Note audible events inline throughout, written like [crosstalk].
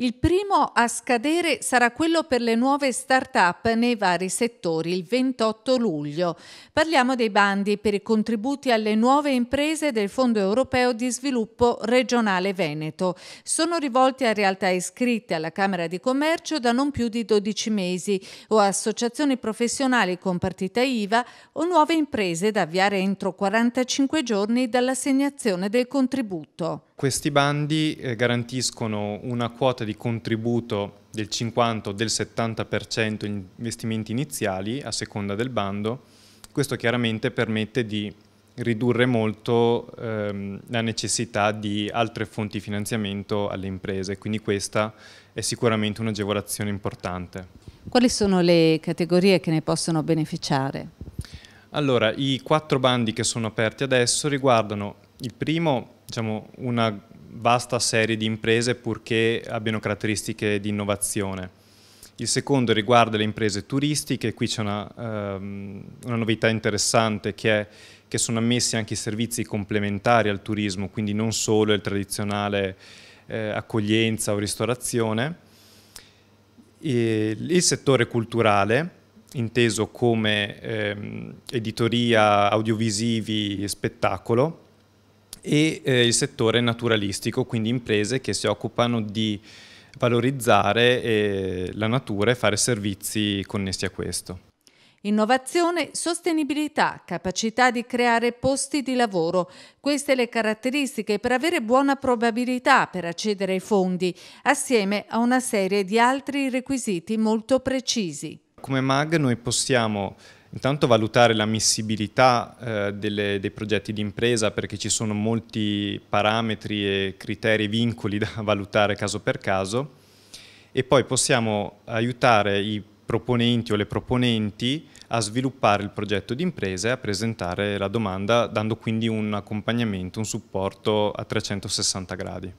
Il primo a scadere sarà quello per le nuove start-up nei vari settori il 28 luglio. Parliamo dei bandi per i contributi alle nuove imprese del Fondo europeo di sviluppo regionale Veneto. Sono rivolti a realtà iscritte alla Camera di Commercio da non più di 12 mesi o a associazioni professionali con partita IVA o nuove imprese da avviare entro 45 giorni dall'assegnazione del contributo. Questi bandi eh, garantiscono una quota di di contributo del 50 o del 70% in investimenti iniziali a seconda del bando, questo chiaramente permette di ridurre molto ehm, la necessità di altre fonti di finanziamento alle imprese, quindi questa è sicuramente un'agevolazione importante. Quali sono le categorie che ne possono beneficiare? Allora, i quattro bandi che sono aperti adesso riguardano il primo, diciamo, una vasta serie di imprese purché abbiano caratteristiche di innovazione. Il secondo riguarda le imprese turistiche, qui c'è una, ehm, una, novità interessante che è che sono ammessi anche i servizi complementari al turismo, quindi non solo il tradizionale eh, accoglienza o ristorazione. E il settore culturale, inteso come ehm, editoria, audiovisivi e spettacolo, e eh, il settore naturalistico, quindi imprese che si occupano di valorizzare eh, la natura e fare servizi connessi a questo. Innovazione, sostenibilità, capacità di creare posti di lavoro. Queste le caratteristiche per avere buona probabilità per accedere ai fondi, assieme a una serie di altri requisiti molto precisi. Come MAG noi possiamo Intanto valutare l'ammissibilità eh, dei progetti di impresa perché ci sono molti parametri e criteri e vincoli [laughs] da valutare caso per caso e poi possiamo aiutare i proponenti o le proponenti a sviluppare il progetto di impresa e a presentare la domanda dando quindi un accompagnamento, un supporto a 360 gradi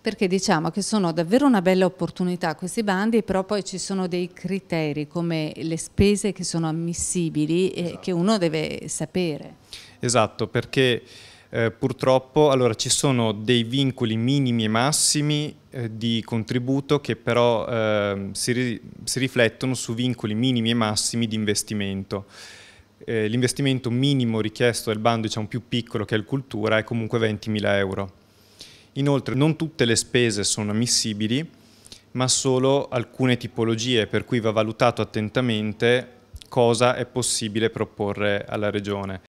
perché diciamo che sono davvero una bella opportunità questi bandi, però poi ci sono dei criteri come le spese che sono ammissibili e esatto. che uno deve sapere. Esatto, perché eh, purtroppo allora, ci sono dei vincoli minimi e massimi eh, di contributo che però eh, si, ri si, riflettono su vincoli minimi e massimi di investimento. Eh, l'investimento minimo richiesto dal bando, diciamo più piccolo che è il cultura, è comunque 20.000 euro Inoltre non tutte le spese sono ammissibili, ma solo alcune tipologie, per cui va valutato attentamente cosa è possibile proporre alla Regione.